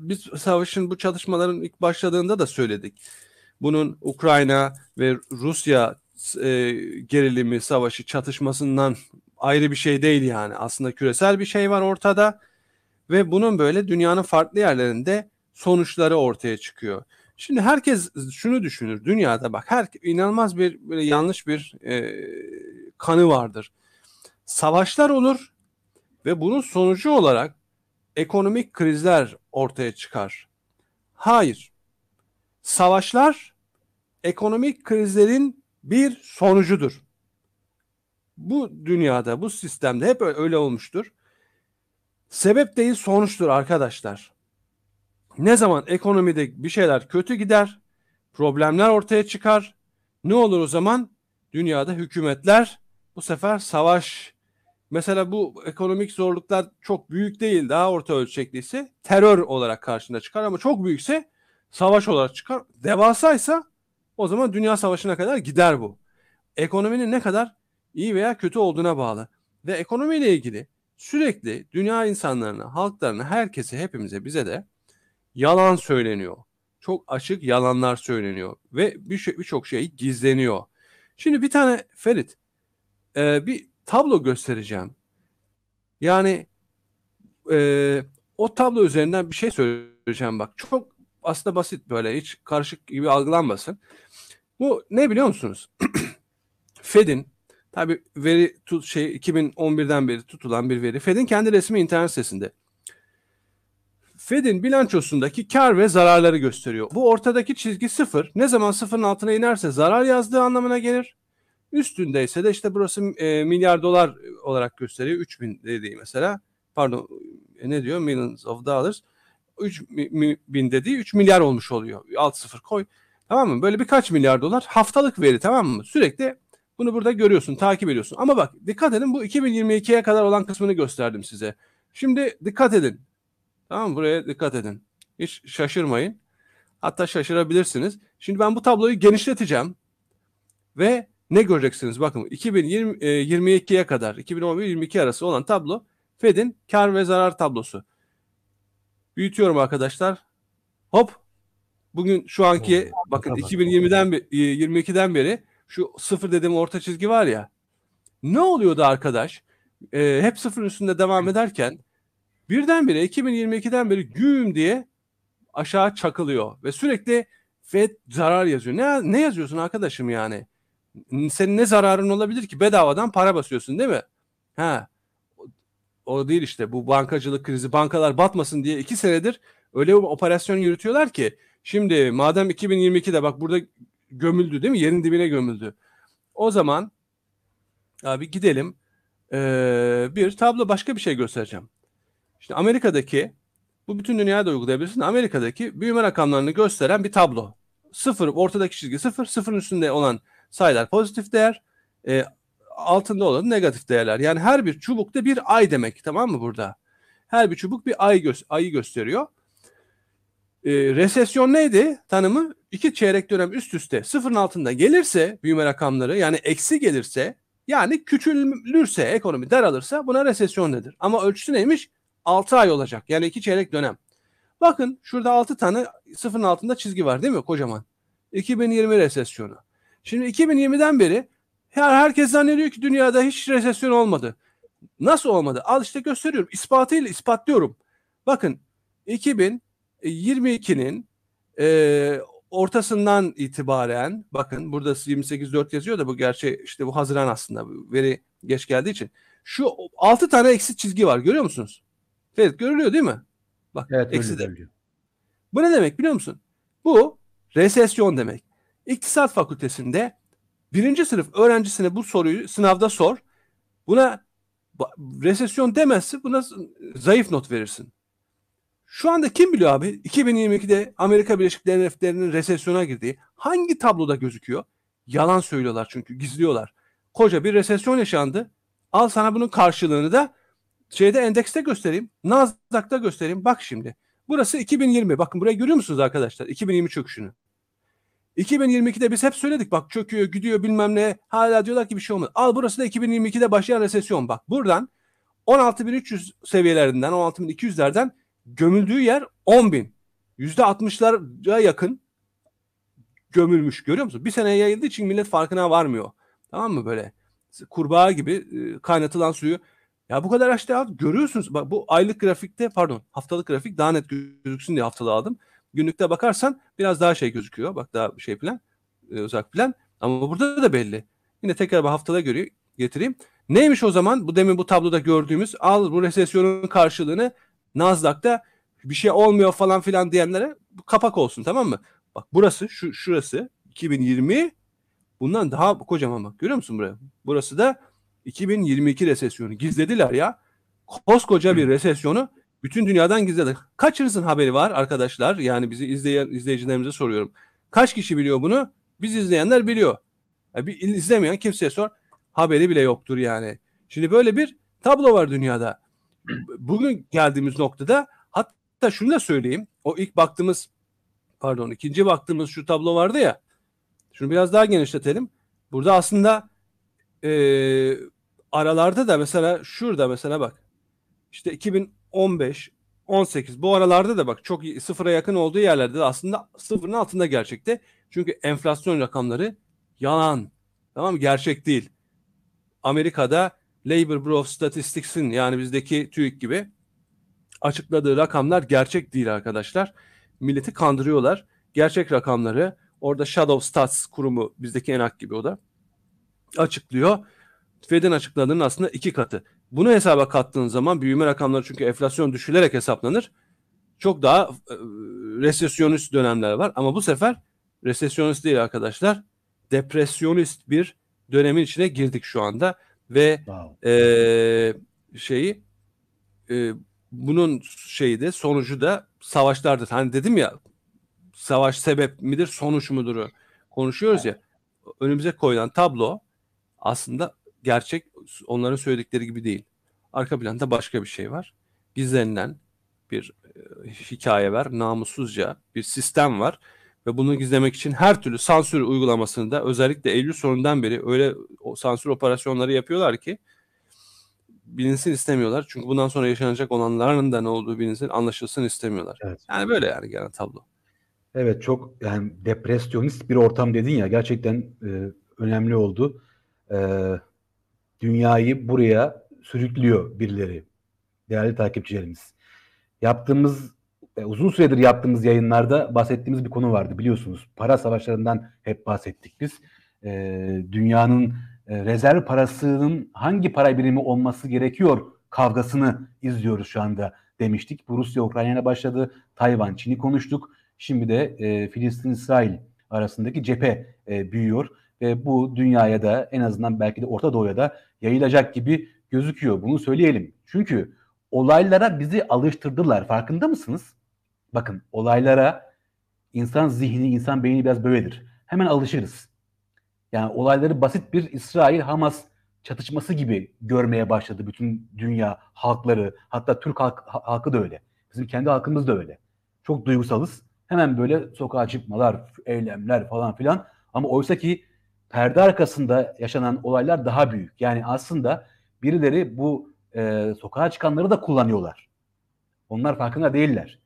biz savaşın bu çatışmaların ilk başladığında da söyledik. Bunun Ukrayna ve Rusya e, gerilimi savaşı çatışmasından ayrı bir şey değil yani. Aslında küresel bir şey var ortada ve bunun böyle dünyanın farklı yerlerinde sonuçları ortaya çıkıyor. Şimdi herkes şunu düşünür dünyada bak her inanılmaz bir böyle yanlış bir e, kanı vardır. Savaşlar olur ve bunun sonucu olarak ekonomik krizler ortaya çıkar. Hayır. Savaşlar ekonomik krizlerin bir sonucudur. Bu dünyada, bu sistemde hep öyle olmuştur. Sebep değil sonuçtur arkadaşlar. Ne zaman ekonomide bir şeyler kötü gider, problemler ortaya çıkar. Ne olur o zaman? Dünyada hükümetler bu sefer savaş Mesela bu ekonomik zorluklar çok büyük değil daha orta ölçekliyse terör olarak karşına çıkar ama çok büyükse savaş olarak çıkar. Devasaysa o zaman dünya savaşına kadar gider bu. Ekonominin ne kadar iyi veya kötü olduğuna bağlı. Ve ekonomiyle ilgili sürekli dünya insanlarına, halklarına, herkese, hepimize, bize de yalan söyleniyor. Çok açık yalanlar söyleniyor ve şey, birçok şey, bir şey gizleniyor. Şimdi bir tane Ferit, bir tablo göstereceğim. Yani e, o tablo üzerinden bir şey söyleyeceğim bak. Çok aslında basit böyle hiç karışık gibi algılanmasın. Bu ne biliyor musunuz? Fed'in tabi veri tut, şey 2011'den beri tutulan bir veri. Fed'in kendi resmi internet sitesinde. Fed'in bilançosundaki kar ve zararları gösteriyor. Bu ortadaki çizgi sıfır. Ne zaman sıfırın altına inerse zarar yazdığı anlamına gelir. Üstündeyse de işte burası e, milyar dolar olarak gösteriyor. 3000 dediği mesela. Pardon e, ne diyor? Millions of dollars. 3000 dediği 3 milyar olmuş oluyor. Alt sıfır koy. Tamam mı? Böyle birkaç milyar dolar haftalık veri tamam mı? Sürekli bunu burada görüyorsun, takip ediyorsun. Ama bak dikkat edin bu 2022'ye kadar olan kısmını gösterdim size. Şimdi dikkat edin. Tamam mı? Buraya dikkat edin. Hiç şaşırmayın. Hatta şaşırabilirsiniz. Şimdi ben bu tabloyu genişleteceğim. Ve ne göreceksiniz? Bakın 2020 e, kadar 2011-22 arası olan tablo Fed'in kar ve zarar tablosu. Büyütüyorum arkadaşlar. Hop. Bugün şu anki bakın 2020'den 22'den e, beri şu sıfır dediğim orta çizgi var ya. Ne oluyordu arkadaş? E, hep sıfır üstünde devam ederken birdenbire 2022'den beri güm diye aşağı çakılıyor ve sürekli Fed zarar yazıyor. Ne, ne yazıyorsun arkadaşım yani? Senin ne zararın olabilir ki? Bedavadan para basıyorsun değil mi? Ha. O değil işte bu bankacılık krizi bankalar batmasın diye iki senedir öyle bir operasyon yürütüyorlar ki şimdi madem 2022'de bak burada gömüldü değil mi? Yerin dibine gömüldü. O zaman abi gidelim ee, bir tablo başka bir şey göstereceğim. İşte Amerika'daki bu bütün dünyada uygulayabilirsin. Amerika'daki büyüme rakamlarını gösteren bir tablo. Sıfır, ortadaki çizgi sıfır, sıfırın üstünde olan sayılar pozitif değer. E, altında olan negatif değerler. Yani her bir çubukta bir ay demek tamam mı burada? Her bir çubuk bir ay gö- ayı gösteriyor. E, resesyon neydi tanımı? İki çeyrek dönem üst üste sıfırın altında gelirse büyüme rakamları yani eksi gelirse yani küçülürse ekonomi daralırsa buna resesyon nedir? Ama ölçüsü neymiş? 6 ay olacak. Yani iki çeyrek dönem. Bakın şurada 6 tane sıfırın altında çizgi var değil mi? Kocaman. 2020 resesyonu. Şimdi 2020'den beri her herkes zannediyor ki dünyada hiç resesyon olmadı. Nasıl olmadı? Al işte gösteriyorum. İspatıyla ispatlıyorum. Bakın 2022'nin e, ortasından itibaren bakın burada 28.4 yazıyor da bu gerçi işte bu Haziran aslında veri geç geldiği için. Şu 6 tane eksi çizgi var görüyor musunuz? Evet görülüyor değil mi? Bak evet, eksi de. Bu ne demek biliyor musun? Bu resesyon demek. İktisat Fakültesinde birinci sınıf öğrencisine bu soruyu sınavda sor. Buna resesyon demezsin buna zayıf not verirsin. Şu anda kim biliyor abi 2022'de Amerika Birleşik Devletleri'nin resesyona girdiği hangi tabloda gözüküyor? Yalan söylüyorlar çünkü gizliyorlar. Koca bir resesyon yaşandı. Al sana bunun karşılığını da şeyde endekste göstereyim. Nasdaq'ta göstereyim. Bak şimdi. Burası 2020. Bakın buraya görüyor musunuz arkadaşlar? 2020 çöküşünü. 2022'de biz hep söyledik bak çöküyor gidiyor bilmem ne hala diyorlar ki bir şey olmadı. Al burası da 2022'de başlayan resesyon bak buradan 16.300 seviyelerinden 16.200'lerden gömüldüğü yer 10.000. %60'lara yakın gömülmüş görüyor musun? Bir sene yayıldığı için millet farkına varmıyor. Tamam mı böyle? Kurbağa gibi e, kaynatılan suyu ya bu kadar açtı işte, görüyorsunuz. Bak bu aylık grafikte pardon haftalık grafik daha net gözüksün diye haftalığı aldım. Günlükte bakarsan biraz daha şey gözüküyor. Bak daha şey plan, e, uzak plan. Ama burada da belli. Yine tekrar bir haftada göre getireyim. Neymiş o zaman bu demin bu tabloda gördüğümüz al bu resesyonun karşılığını Nasdaq'ta bir şey olmuyor falan filan diyenlere kapak olsun tamam mı? Bak burası şu şurası 2020 bundan daha kocaman bak görüyor musun buraya? Burası da 2022 resesyonu gizlediler ya. Koskoca bir resesyonu bütün dünyadan gizledi. Kaçınızın haberi var arkadaşlar? Yani bizi izleyen izleyicilerimize soruyorum. Kaç kişi biliyor bunu? Biz izleyenler biliyor. Yani bir izlemeyen kimseye sor. Haberi bile yoktur yani. Şimdi böyle bir tablo var dünyada. Bugün geldiğimiz noktada hatta şunu da söyleyeyim. O ilk baktığımız pardon ikinci baktığımız şu tablo vardı ya. Şunu biraz daha genişletelim. Burada aslında e, aralarda da mesela şurada mesela bak. İşte 2000 15, 18 bu aralarda da bak çok sıfıra yakın olduğu yerlerde de aslında sıfırın altında gerçekte. Çünkü enflasyon rakamları yalan. Tamam mı? Gerçek değil. Amerika'da Labor Bureau of Statistics'in yani bizdeki TÜİK gibi açıkladığı rakamlar gerçek değil arkadaşlar. Milleti kandırıyorlar. Gerçek rakamları orada Shadow Stats kurumu bizdeki enak gibi o da açıklıyor. Fed'in açıkladığının aslında iki katı. Bunu hesaba kattığın zaman büyüme rakamları çünkü enflasyon düşülerek hesaplanır. Çok daha e, resesyonist dönemler var ama bu sefer resesyonist değil arkadaşlar. Depresyonist bir dönemin içine girdik şu anda ve wow. e, şeyi e, bunun şeyi de sonucu da savaşlardır. Hani dedim ya savaş sebep midir sonuç mudur konuşuyoruz evet. ya. Önümüze koyulan tablo aslında gerçek onların söyledikleri gibi değil. Arka planda başka bir şey var. Gizlenilen bir e, hikaye var. Namussuzca bir sistem var. Ve bunu gizlemek için her türlü sansür uygulamasını da özellikle Eylül sonundan beri öyle o sansür operasyonları yapıyorlar ki bilinsin istemiyorlar. Çünkü bundan sonra yaşanacak olanların da ne olduğu bilinsin anlaşılsın istemiyorlar. Evet. Yani böyle yani genel tablo. Evet çok yani depresyonist bir ortam dedin ya gerçekten e, önemli oldu. E, dünyayı buraya sürüklüyor birileri. Değerli takipçilerimiz. Yaptığımız e, uzun süredir yaptığımız yayınlarda bahsettiğimiz bir konu vardı biliyorsunuz. Para savaşlarından hep bahsettik biz. E, dünyanın e, rezerv parasının hangi para birimi olması gerekiyor kavgasını izliyoruz şu anda demiştik. Bu Rusya Ukrayna'ya başladı. Tayvan, Çin'i konuştuk. Şimdi de e, Filistin-İsrail arasındaki cephe e, büyüyor ve bu dünyaya da en azından belki de Orta Doğu'ya da yayılacak gibi gözüküyor. Bunu söyleyelim. Çünkü olaylara bizi alıştırdılar. Farkında mısınız? Bakın olaylara insan zihni, insan beyni biraz böyledir. Hemen alışırız. Yani olayları basit bir İsrail-Hamas çatışması gibi görmeye başladı bütün dünya halkları. Hatta Türk halk, halkı da öyle. Bizim kendi halkımız da öyle. Çok duygusalız. Hemen böyle sokağa çıkmalar, eylemler falan filan. Ama oysa ki perde arkasında yaşanan olaylar daha büyük. Yani aslında birileri bu e, sokağa çıkanları da kullanıyorlar. Onlar farkında değiller.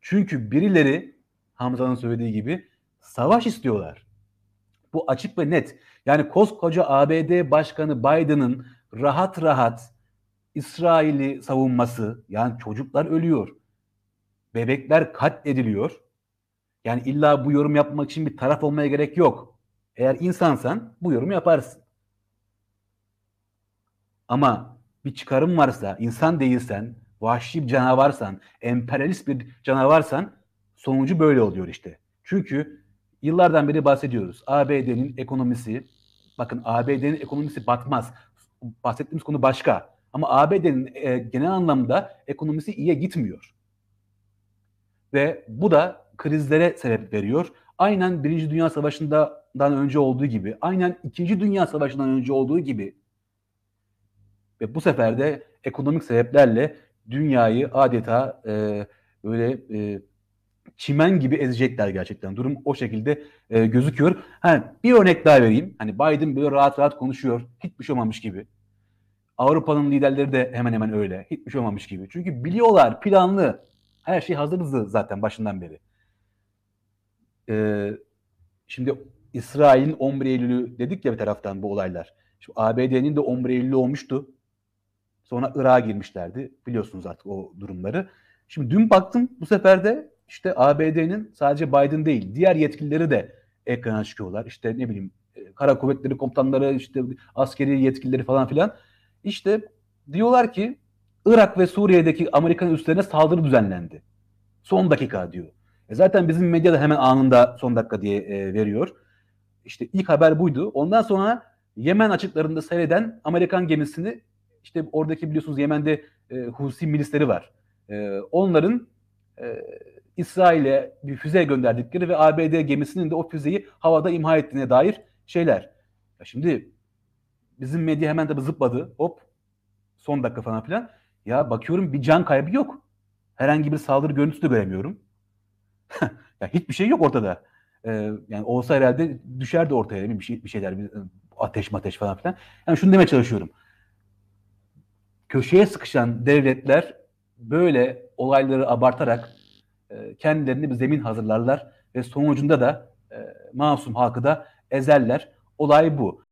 Çünkü birileri Hamza'nın söylediği gibi savaş istiyorlar. Bu açık ve net. Yani koskoca ABD Başkanı Biden'ın rahat rahat İsrail'i savunması yani çocuklar ölüyor. Bebekler katlediliyor. Yani illa bu yorum yapmak için bir taraf olmaya gerek yok. Eğer insansan bu yorum yaparsın. Ama bir çıkarım varsa, insan değilsen, vahşi bir canavarsan, emperyalist bir canavarsan sonucu böyle oluyor işte. Çünkü yıllardan beri bahsediyoruz. ABD'nin ekonomisi, bakın ABD'nin ekonomisi batmaz. Bahsettiğimiz konu başka. Ama ABD'nin e, genel anlamda ekonomisi iyiye gitmiyor. Ve bu da krizlere sebep veriyor. Aynen Birinci Dünya Savaşı'nda dan önce olduğu gibi, aynen 2. Dünya Savaşı'ndan önce olduğu gibi ve bu sefer de ekonomik sebeplerle dünyayı adeta e, böyle e, çimen gibi ezecekler gerçekten. Durum o şekilde e, gözüküyor. Ha, bir örnek daha vereyim. Hani Biden böyle rahat rahat konuşuyor. Hiçbir şey olmamış gibi. Avrupa'nın liderleri de hemen hemen öyle. Hiçbir şey olmamış gibi. Çünkü biliyorlar planlı. Her şey hazırdı zaten başından beri. Ee, şimdi İsrail'in 11 Eylül'ü dedik ya bir taraftan bu olaylar. Şimdi ABD'nin de 11 Eylül'ü olmuştu. Sonra Irak'a girmişlerdi. Biliyorsunuz artık o durumları. Şimdi dün baktım bu sefer de işte ABD'nin sadece Biden değil diğer yetkilileri de ekrana çıkıyorlar. İşte ne bileyim e, kara kuvvetleri komutanları işte askeri yetkilileri falan filan. İşte diyorlar ki Irak ve Suriye'deki Amerikan üstlerine saldırı düzenlendi. Son dakika diyor. E zaten bizim medyada hemen anında son dakika diye e, veriyor. İşte ilk haber buydu. Ondan sonra Yemen açıklarında seyreden Amerikan gemisini işte oradaki biliyorsunuz Yemen'de e, Husi milisleri var. E, onların e, İsrail'e bir füze gönderdikleri ve ABD gemisinin de o füzeyi havada imha ettiğine dair şeyler. Ya şimdi bizim medya hemen tabi zıpladı. Hop son dakika falan filan. Ya bakıyorum bir can kaybı yok. Herhangi bir saldırı görüntüsü de göremiyorum. ya hiçbir şey yok ortada. Ee, yani olsa herhalde düşerdi ortaya değil mi? Bir, şey, bir şeyler bir, ateş mateş falan filan. Yani şunu demeye çalışıyorum. Köşeye sıkışan devletler böyle olayları abartarak e, kendilerine bir zemin hazırlarlar ve sonucunda da e, masum halkı da ezerler. Olay bu.